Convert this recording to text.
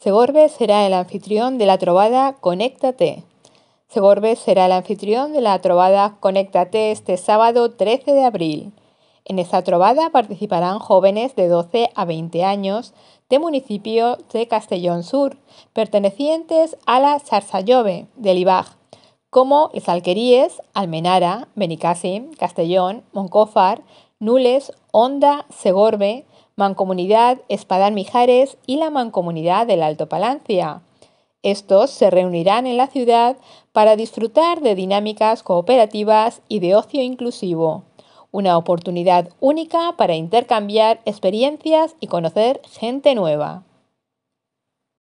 Segorbe será el anfitrión de la trovada Conéctate. Segorbe será el anfitrión de la trovada Conéctate este sábado 13 de abril. En esta trovada participarán jóvenes de 12 a 20 años de municipios de Castellón Sur, pertenecientes a la Sarsayove del Ibaj, como Les Almenara, Benicassim, Castellón, Moncófar, Nules, Onda, Segorbe, Mancomunidad Espadán Mijares y la Mancomunidad del Alto Palancia. Estos se reunirán en la ciudad para disfrutar de dinámicas cooperativas y de ocio inclusivo. Una oportunidad única para intercambiar experiencias y conocer gente nueva.